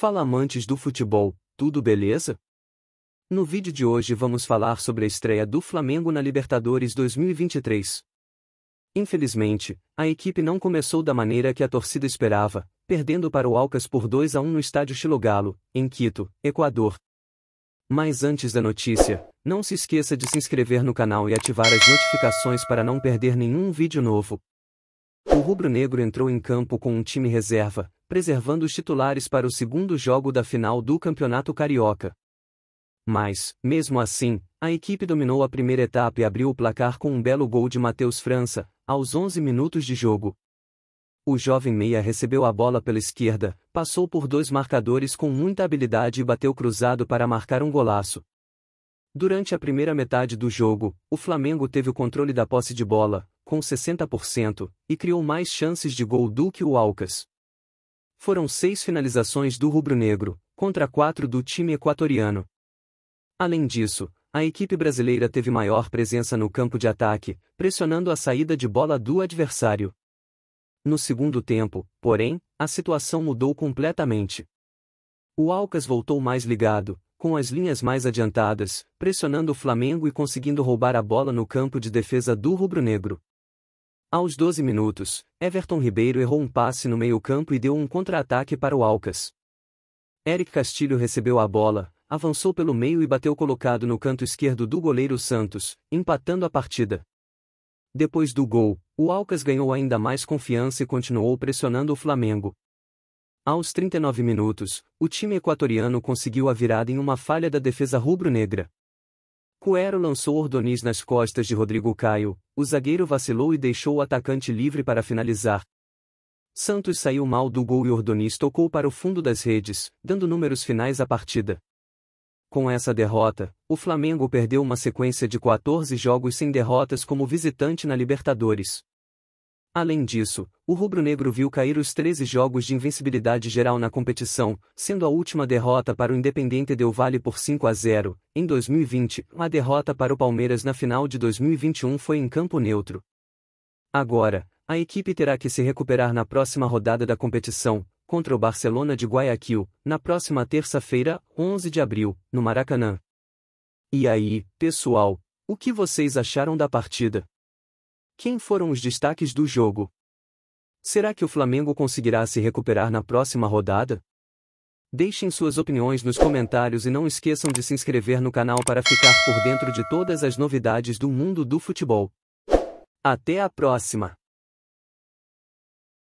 Fala amantes do futebol, tudo beleza? No vídeo de hoje vamos falar sobre a estreia do Flamengo na Libertadores 2023. Infelizmente, a equipe não começou da maneira que a torcida esperava, perdendo para o Alcas por 2 a 1 no estádio Chilogalo, em Quito, Equador. Mas antes da notícia, não se esqueça de se inscrever no canal e ativar as notificações para não perder nenhum vídeo novo. O rubro-negro entrou em campo com um time reserva, preservando os titulares para o segundo jogo da final do Campeonato Carioca. Mas, mesmo assim, a equipe dominou a primeira etapa e abriu o placar com um belo gol de Matheus França, aos 11 minutos de jogo. O jovem meia recebeu a bola pela esquerda, passou por dois marcadores com muita habilidade e bateu cruzado para marcar um golaço. Durante a primeira metade do jogo, o Flamengo teve o controle da posse de bola, com 60%, e criou mais chances de gol do que o Alcas foram seis finalizações do rubro-negro, contra quatro do time equatoriano. Além disso, a equipe brasileira teve maior presença no campo de ataque, pressionando a saída de bola do adversário. No segundo tempo, porém, a situação mudou completamente. O Alcas voltou mais ligado, com as linhas mais adiantadas, pressionando o Flamengo e conseguindo roubar a bola no campo de defesa do rubro-negro. Aos 12 minutos, Everton Ribeiro errou um passe no meio-campo e deu um contra-ataque para o Alcas. Eric Castilho recebeu a bola, avançou pelo meio e bateu colocado no canto esquerdo do goleiro Santos, empatando a partida. Depois do gol, o Alcas ganhou ainda mais confiança e continuou pressionando o Flamengo. Aos 39 minutos, o time equatoriano conseguiu a virada em uma falha da defesa rubro-negra. Cuero lançou Ordoniz nas costas de Rodrigo Caio, o zagueiro vacilou e deixou o atacante livre para finalizar. Santos saiu mal do gol e Ordoniz tocou para o fundo das redes, dando números finais à partida. Com essa derrota, o Flamengo perdeu uma sequência de 14 jogos sem derrotas como visitante na Libertadores. Além disso, o rubro-negro viu cair os 13 jogos de invencibilidade geral na competição, sendo a última derrota para o Independente Del vale por 5 a 0. Em 2020, a derrota para o Palmeiras na final de 2021 foi em campo neutro. Agora, a equipe terá que se recuperar na próxima rodada da competição, contra o Barcelona de Guayaquil, na próxima terça-feira, 11 de abril, no Maracanã. E aí, pessoal, o que vocês acharam da partida? Quem foram os destaques do jogo? Será que o Flamengo conseguirá se recuperar na próxima rodada? Deixem suas opiniões nos comentários e não esqueçam de se inscrever no canal para ficar por dentro de todas as novidades do mundo do futebol. Até a próxima!